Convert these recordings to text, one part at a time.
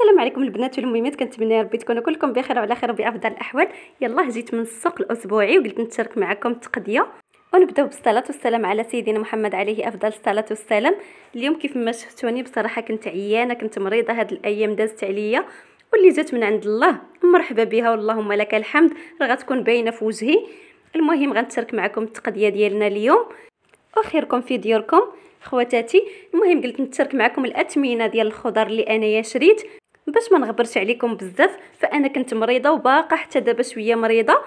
السلام عليكم البنات والميمات كنتمنى ربي تكونوا كلكم بخير وعلى خير وبافضل الاحوال يلا جيت من السوق الاسبوعي وقلت نتشارك معكم التقضيه ونبداو بالصلاه والسلام على سيدنا محمد عليه افضل الصلاه والسلام اليوم كيف ما شفتوني بصراحه كنت عيانه كنت مريضه هاد الايام دازت عليا واللي جات من عند الله مرحبا بها واللهم لك الحمد راه غتكون باينه في وجهي المهم غنتشارك معكم التقضيه ديالنا اليوم وخيركم في ديوركم خواتاتي المهم قلت نتشارك معكم الاثمنه ديال الخضر اللي انايا شريت باش ما نغبرش عليكم بزاف فانا كنت مريضه وباقا حتى دابا شويه مريضه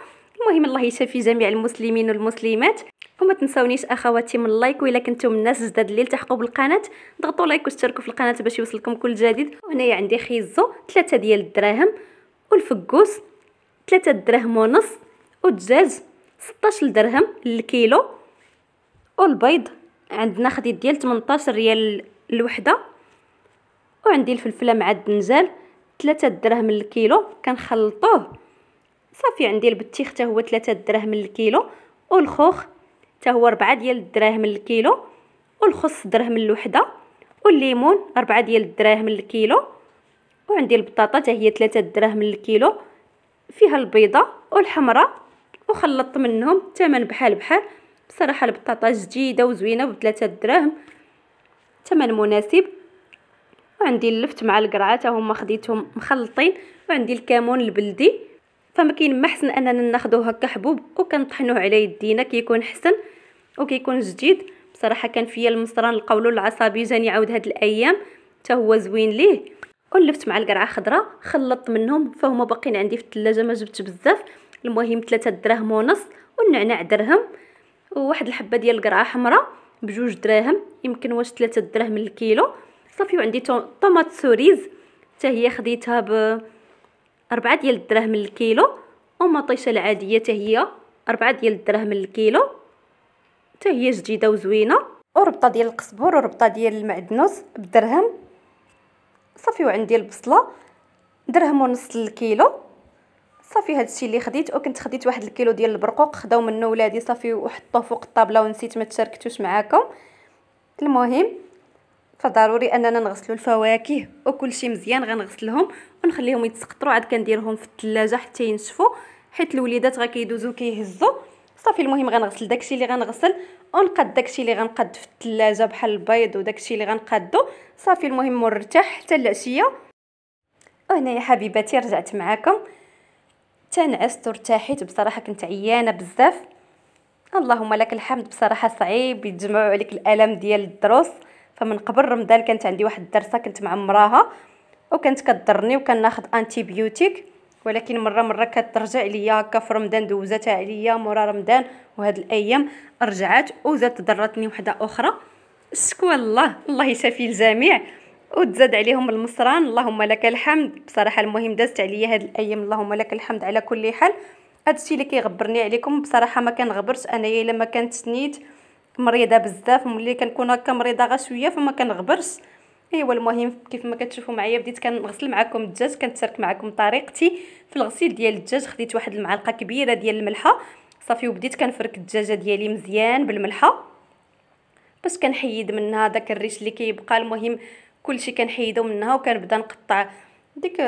المهم الله يشافي جميع المسلمين والمسلمات وما تنساونيش اخواتي من اللايك والا كنتم الناس جداد اللي التحقوا بالقناه ضغطوا لايك واشتركوا في القناه باش يوصلكم كل جديد وهنايا عندي خيزو ثلاثة ديال الدراهم والفقوس ثلاثة دراهم ونص والدجاج 16 درهم للكيلو والبيض عندنا خديت ديال 18 ريال الوحده وعندي الفلفله مع الدنجال 3 دراهم للكيلو كنخلطوه صافي عندي البطيخ حتى هو 3 دراهم للكيلو والخوخ حتى هو 4 ديال الدراهم للكيلو والخص درهم للوحده والليمون 4 ديال الدراهم للكيلو وعندي البطاطا حتى هي 3 دراهم للكيلو فيها البيضه والحمراء وخلطت منهم الثمن بحال بحال بصراحه البطاطا جديده وزوينه ب 3 دراهم ثمن مناسب وعندي اللفت مع القرعه هما خديتهم مخلطين وعندي الكمون البلدي فما كاين ما حسن اننا ناخذوه هكا حبوب وكنطحنوه على يدينا كيكون حسن وكيكون جديد بصراحه كان فيا المصران القولون العصبي جاني عاود هاد الايام تا هو زوين ليه ولفت مع القرعه خضراء خلطت منهم فهما باقيين عندي في الثلاجه ما جبتش بزاف المهم ثلاثة دراهم ونص والنعناع درهم وواحد الحبه ديال القرعه حمراء بجوج دراهم يمكن واش ثلاثة دراهم الكيلو صافي وعندي طوماط سوريز حتى هي خديتها ب 4 ديال الدراهم للكيلو ومطيشه العاديه حتى هي 4 ديال الدراهم للكيلو حتى هي جديده وزوينه وربطه ديال القزبر وربطه ديال المعدنوس بدرهم صافي وعندي البصله درهم ونص للكيلو صافي هادشي اللي خديت وكنت خديت واحد الكيلو ديال البرقوق خداو منه ولادي صافي وحطوه فوق الطابله ونسيت ما تشاركتوش معاكم المهم فضروري اننا نغسلوا الفواكه وكل شيء مزيان غنغسلهم ونخليهم يتسقطروا عاد كنديرهم في الثلاجه حتى ينشفوا حيت الوليدات غا كيدوزو كيهزوا صافي المهم غنغسل داكشي اللي غنغسل ونقاد داكشي اللي غنقاد في الثلاجه بحال البيض وداكشي اللي غنقادو صافي المهم مرتاح حتى العشيه يا حبيباتي رجعت معاكم تنعست وارتاحيت بصراحه كنت عيانه بزاف اللهم لك الحمد بصراحه صعيب يتجمعوا عليك الالم ديال الدروس فمن قبل رمضان كانت عندي واحد الدرسه كنت معمراها وكانت كضرني وكناخذ انتي بيوتيك ولكن مره مره كترجع ليا هكا في رمضان دوزاتها عليا مورا رمضان وهاد الايام رجعات وزادت ضرتني وحده اخرى شكوى الله الله يشافي الجميع وتزاد عليهم المصران اللهم لك الحمد بصراحه المهم دازت عليا هاد الايام اللهم لك الحمد على كل حال هادشي اللي كيغبرني عليكم بصراحه ما كنغبرش انايا الا ما كانت سنيت مريضه بزاف ملي كنكون هكا مريضه غير شويه فما كنغبرش ايوا المهم كيف ما كتشوفوا معايا بديت كنغسل معكم الدجاج كنتشارك معكم طريقتي في الغسيل ديال الدجاج خديت واحد المعلقه كبيره ديال الملحه صافي وبديت كنفرك الدجاجه ديالي مزيان بالملحه باش كنحيد منها داك الريش اللي كيبقى المهم كلشي كنحيدو منها وكنبدا نقطع ديك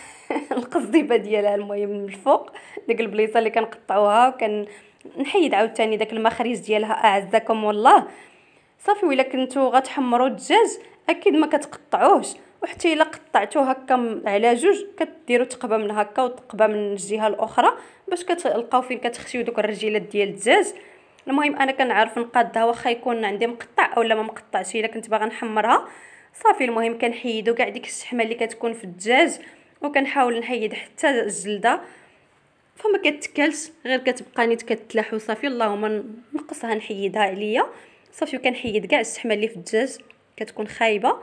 القصديبه ديالها المهم من الفوق ديك البليصه اللي كنقطعوها وكن نحيد عاوتاني داك المخرج ديالها اعزكم والله صافي ولا كنتو غتحمروا الدجاج اكيد ما كتقطعوهش وحتى الا قطعتوه هكا على جوج كديروا تقبه من هكا وتقبه من الجهه الاخرى باش كتلقاو فين كتخشيو دوك الرجيلات ديال الدجاج المهم انا كنعرف نقادها واخا يكون عندي مقطع اولا ما مقطعش الا كنت باغا نحمرها صافي المهم كنحيدو كاع ديك الشحمه اللي كتكون في الدجاج وكنحاول نحيد حتى الجلده فما كتكلش غير كتبقى نيت كتلاح وصافي اللهم نقصها نحيدها عليا صافي وكنحيد كاع الشحمه اللي في الدجاج كتكون خايبه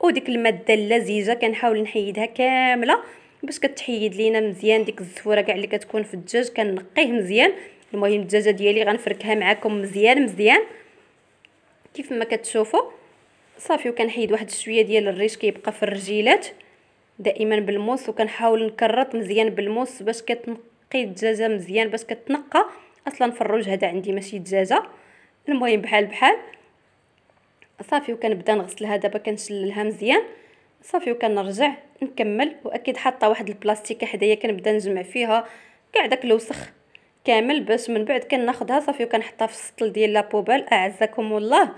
وديك الماده اللذيذه كنحاول نحيدها كامله باش كتحيد لينا مزيان ديك الزفوره كاع اللي كتكون في الدجاج كنقيه مزيان المهم الدجاجه ديالي غنفركها معكم مزيان مزيان كيف ما كتشوفوا صافي وكنحيد واحد شويه ديال الريش كيبقى في الرجيلات دائما بالموس وكنحاول نكرط مزيان بالموس باش كتنقى نقي الدجاجه مزيان باش كتنقى اصلا فالروج هذا عندي ماشي دجاجه المهم بحال بحال صافي وكنبدا نغسلها دابا كنشللها مزيان صافي وكنرجع نكمل واكيد حاطه واحد البلاستيكه حدايا كنبدا نجمع فيها كاع داك الوسخ كامل باش من بعد كناخدها صافي وكنحطها في السطل ديال لابوبال اعزكم الله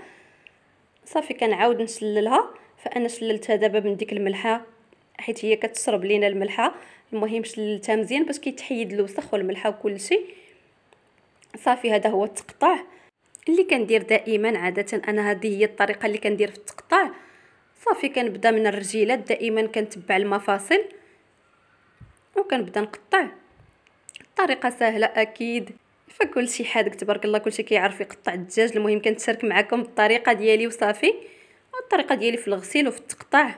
صافي كنعاود نشللها فانا شللتها دابا من ديك الملحه حيت هي كتشرب لينا الملحه المهم شللتها مزيان باش كيتحيد الوسخ والملحه وكلشي صافي هذا هو التقطاع اللي كندير دائما عاده انا هذه هي الطريقه اللي كندير في التقطع صافي كنبدا من الرجيلات دائما كنتبع المفاصل وكنبدا نقطع الطريقه سهله اكيد فكل شيء حادق تبارك الله كلشي كيعرف يقطع الدجاج المهم كنتشارك معكم الطريقه ديالي وصافي الطريقه ديالي في الغسيل وفي التقطاع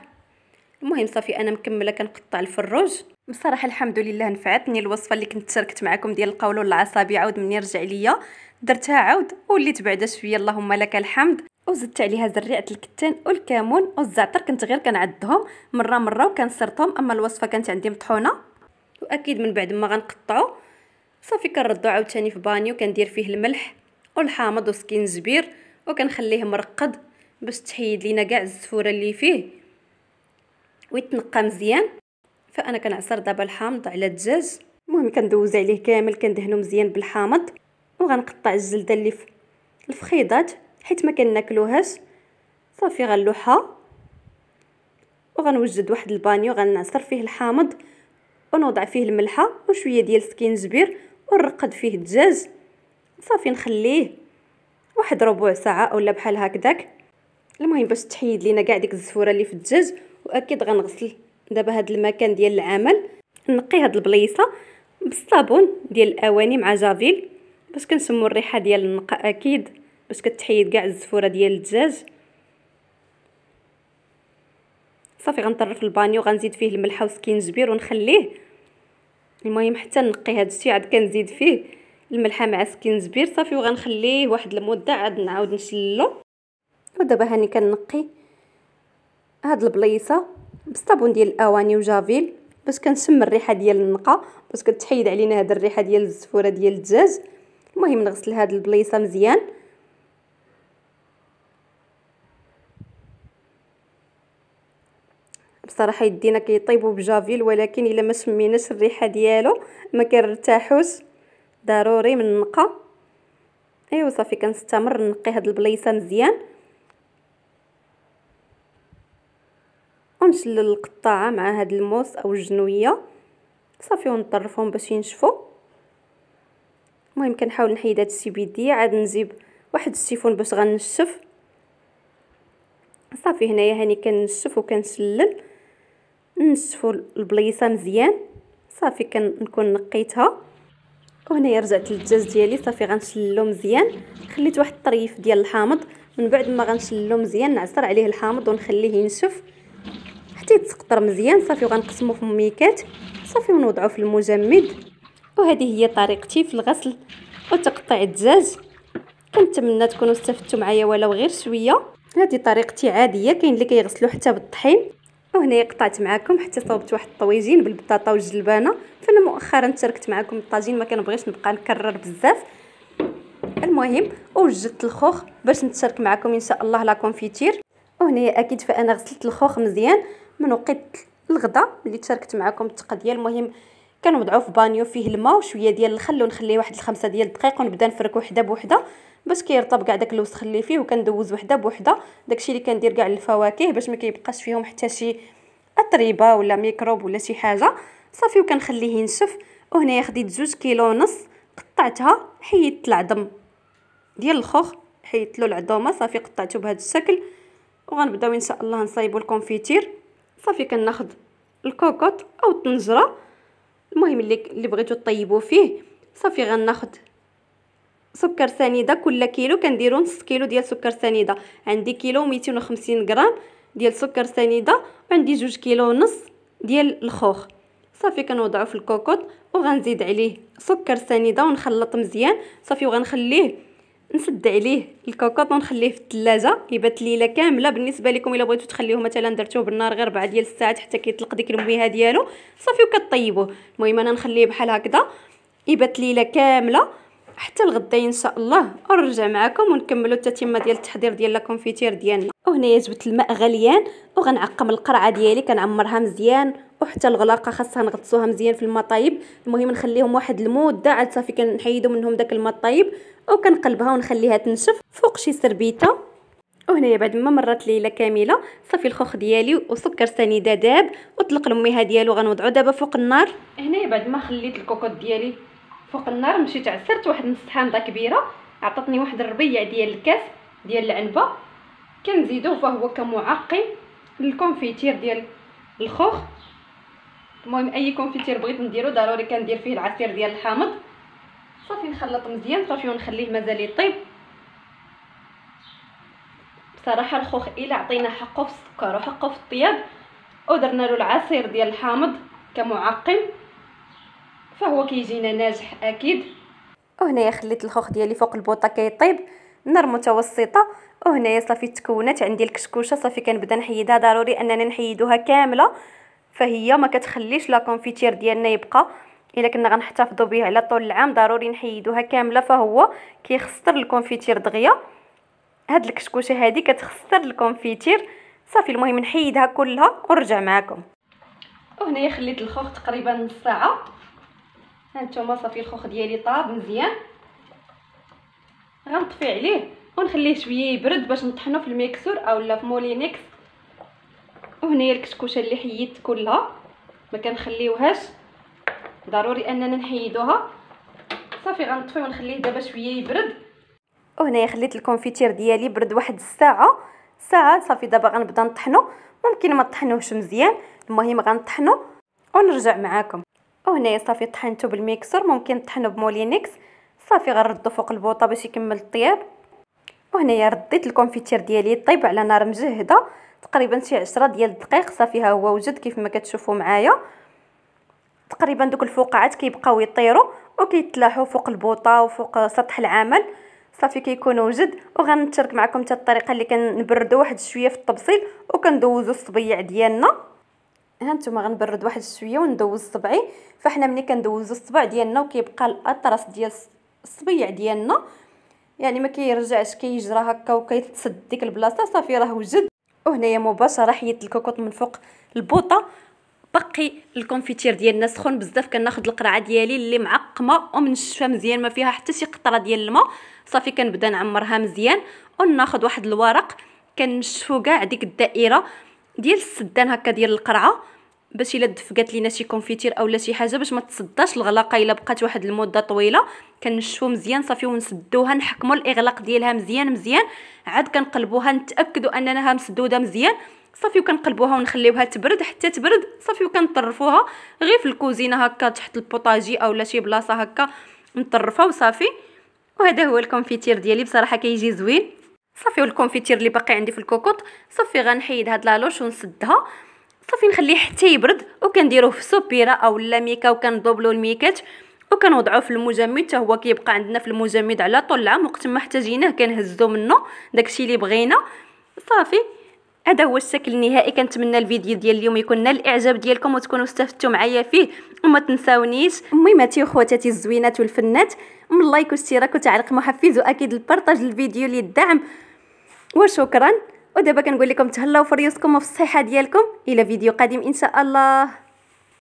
المهم صافي انا مكمله كنقطع الفروج بصراحه الحمد لله نفعتني الوصفه اللي كنت شاركت معكم ديال القولون العصبي عاود مني رجع ليا درتها عاود وليت بعدا شويه اللهم لك الحمد وزدت عليها زريعه الكتان والكمون والزعتر كنت غير كنعدهم مره مره وكنسرطهم اما الوصفه كانت عندي مطحونه واكيد من بعد ما غنقطعو صافي كنردو عاوتاني في بانيو كندير فيه الملح والحامض وسكينجبير وكنخليه مرقد باش تحيد لينا كاع الزفوره اللي فيه ويتنقى مزيان فانا كنعصر دابا الحامض على الدجاج المهم كندوز عليه كامل كندهنو مزيان بالحامض وغنقطع الجلده اللي في الفخيضات حيت ما كناكلوهاش صافي غنلوحها وغنوجد واحد البانيو غنعصر فيه الحامض ونوضع فيه الملحه وشويه ديال السكينجبير ونرقد فيه الدجاج صافي نخليه واحد ربع ساعه اولا بحال هكذاك المهم باش تحيد لينا كاع ديك الزفوره اللي في الدجاج واكيد غنغسل دابا هاد المكان ديال العمل نقي هاد البليصه بالصابون ديال الاواني مع جافيل باش كنشمو الريحه ديال النقاء اكيد باش كتحيد كاع الزفوره ديال الدجاج صافي غنطرف البانيو غنزيد فيه الملحه والسكينجبير ونخليه المهم حتى نقي هذا الشيء عاد كنزيد فيه الملحه مع السكينجبير صافي وغنخليه واحد المده عاد نعاود نشلو ودابا هاني كنقي هاد البليصه بصابون ديال الاواني وجافيل باش كنشم الريحه ديال النقا باش كتحيد علينا هاد الريحه ديال الزفوره ديال الدجاج المهم نغسل هاد البليصه مزيان بصراحه يدينا كيطيبوا بجافيل ولكن الا ما شميناش الريحه ديالو ما كنرتاحوش ضروري من النقا ايوا صافي كنستمر نقي هاد البليصه مزيان ونشلل القطاعه مع هاد الموس او الجنويه صافي ونطرفهم باش ينشفوا المهم كنحاول نحيد هاد السبيديه عاد نجيب واحد السيفون باش غنشف صافي هنايا هاني كنشف وكنسلل نشفوا البليصه مزيان صافي كنكون نقيتها وهنايا رجعت للدجاج ديالي صافي غنشللو مزيان خليت واحد الطريف ديال الحامض من بعد ما غنشللو مزيان نعصر عليه الحامض ونخليه ينشف حتى يتسقطر مزيان صافي وغنقسمو في الميكات صافي ونوضعو في المجمد وهذه هي طريقتي في الغسل وتقطيع الدجاج كنتمنى تكونوا استفدتوا معايا ولو غير شويه هذه طريقتي عاديه كاين اللي كيغسلو حتى بالطحين وهنا قطعت معكم حتى صوبت واحد الطويجين بالبطاطا والجلبانه فانا مؤخرا تركت معكم الطاجين ما كنبغيش نبقى نكرر بزاف المهم وجدت الخوخ باش نتشارك معكم ان شاء الله لا كونفيتير وهنا اكيد فانا غسلت الخوخ مزيان من وقت الغدا اللي تشاركت معكم التقضيه المهم كنوضعو في بانيو فيه الماء وشويه ديال الخل ونخليه واحد الخمسة ديال الدقائق ونبدا نفرك وحده بوحده باش كيرطب كاع داك الوسخ اللي فيه وكندوز وحده بوحده داكشي اللي كندير كاع الفواكه باش ما كيبقاش فيهم حتى شي اطريبه ولا ميكروب ولا شي حاجه صافي وكنخليه ينشف وهنايا خديت جوج كيلو ونص قطعتها حيدت العظم ديال الخوخ حيدت له العظومه صافي قطعته بهذا الشكل وغنبداو ان شاء الله نصايبو الكونفيتير صافي كناخذ الكوكوط او الطنجره المهم اللي اللي بغيتو طيبو فيه صافي غناخذ سكر سنيده كل كيلو كنديرو نص كيلو ديال سكر سنيده عندي كيلو ميتين غرام ديال سكر سنيده وعندي جوج كيلو ونص ديال الخوخ صافي كنوضعو في الكوكوط وغنزيد عليه سكر سنيده ونخلط مزيان صافي وغنخليه نسد عليه الكوكوط ونخليه في الثلاجه يبات ليله كامله بالنسبه لكم الا بغيتو تخليوه مثلا درتوه بالنار غير 4 ديال الساعات حتى كيطلق ديك المويه ديالو صافي وكطيبوه المهم انا نخليه بحال هكذا يبات ليله كامله حتى الغدا ان شاء الله ونرجع معكم ونكملوا التتمه ديال التحضير ديال لا كونفيتير ديالنا وهنايا جبت الماء غليان وغنعقم القرعه ديالي كنعمرها مزيان وحتى الغلاقه خاصها نغطسوها مزيان في الماء طايب المهم نخليهم واحد المده عاد صافي كنحيدو منهم داك الماء الطايب وكنقلبها ونخليها تنشف فوق شي سربيته وهنايا بعد ما مرات ليله كامله صافي الخوخ ديالي وسكر سنيده داب وطلق الميها ديالو غنوضعو دابا فوق النار هنايا بعد ما خليت الكوكوط ديالي فوق النار مشيت عسرت واحد نص حامضه كبيره عطاتني واحد الربيع ديال الكاس ديال العنبه كنزيدوه فهو كمعقم للكونفيتير ديال الخوخ المهم اي كونفيتير بغيت نديرو ضروري كندير فيه العصير ديال الحامض صافي نخلط مزيان صافي ونخليه مازال يطيب بصراحه الخوخ الا عطينا حقه في السكر وحقه في الطياب ودرنا له العصير ديال الحامض كمعقم فهو كيجينا ناجح اكيد وهنايا خليت الخوخ ديالي فوق البوطه كيطيب نار متوسطه وهنايا صافي تكونت عندي الكشكوشه صافي كنبدا نحيدها ضروري اننا نحيدوها كامله فهي ما كتخليش لا كونفيتير ديالنا يبقى الا كنا غنحتفظوا به على طول العام ضروري نحيدوها كامله فهو كيخسر الكونفيتير دغيا هاد الكشكوشه هادي كتخسر الكونفيتير صافي المهم نحيدها كلها ونرجع معكم وهنايا خليت الخوخ تقريبا نص ساعه ها صافي الخوخ ديالي طاب مزيان غنطفي عليه ونخليه شويه يبرد باش نطحنو في الميكسور اولا في مولينيكس وهنايا الكشكوشه اللي حيدت كلها ما كنخليوهاش ضروري اننا نحيدوها صافي غنطفي ونخليه دابا شويه يبرد وهنايا خليت الكونفيتير ديالي برد واحد الساعه ساعه صافي دابا غنبدا نطحنو ممكن ما طحنوهش مزيان المهم غنطحنو ونرجع معاكم وهنايا صافي طحنته بالميكسور ممكن طحنو بمولينيكس صافي غنردو فوق البوطه باش يكمل الطياب وهنايا رديت الكونفيتير ديالي يطيب على نار مجهده تقريبا شي 10 ديال الدقائق صافي ها هو وجد كيف ما كتشوفوا معايا تقريبا دوك الفقاعات كيبقاو يطيروا وكيتلاحوا فوق البوطه وفوق سطح العمل صافي كيكون وجد وغنشارك معكم حتى الطريقه اللي كنبردو واحد شويه في الطبسيل وكندوزوا الصبيع ديالنا ها نتوما غنبرد واحد شويه وندوز صبعي فاحنا ملي كندوزو الصبع ديالنا وكيبقى الاطراس ديال الصبيع ديالنا يعني ما كيرجعش كيجرى هكا وكيتسد ديك البلاصه صافي راه وجد وهنايا مباشره حيدت الكوكوط من فوق البوطه باقي الكونفيتير ديالنا سخون بزاف كناخذ القرعه ديالي اللي معقمه ومنشفه مزيان ما فيها حتى شي قطره ديال الماء صافي كنبدا نعمرها مزيان وناخذ واحد الورق كنشفو كاع ديك الدائره ديال السدان هكا ديال القرعه باش الا دفقات لينا شي كونفيتير اولا شي حاجه باش ما تصداش الغلاقه الا بقات واحد المده طويله كنشفو مزيان صافي ونسدوها نحكموا الاغلاق ديالها مزيان مزيان عاد كنقلبوها نتاكدوا اننا مسدوده مزيان صافي وكنقلبوها ونخليوها تبرد حتى تبرد صافي وكنطرفوها غير في الكوزينه هكا تحت البوطاجي اولا شي بلاصه هكا نطرفها وصافي وهذا هو الكونفيتير ديالي بصراحه كيجي زوين صافي والكونفيتير اللي باقي عندي في الكوكوط صافي غنحيد هاد لالوش ونسدها صافي نخليه حتى يبرد وكنديروه في سوبيره اولا ميكا وكنضوبلو الميكات وكنوضعوه في المجمد حتى هو كيبقى عندنا في المجمد على طول العام وقت ما احتاجيناه كنهزو منه داكشي اللي بغينا صافي هذا هو الشكل النهائي كنتمنى الفيديو ديال اليوم يكون نال الاعجاب ديالكم وتكونوا استفدتوا معايا فيه وما تنساونيش ميماتي وخواتاتي الزوينات والفنات من لايك واشتراك وتعليق محفز واكيد البارطاج الفيديو للدعم وشكرا ودابا كنقول لكم تهلاو في ريوسكم وفي الصحه ديالكم الى فيديو قادم ان شاء الله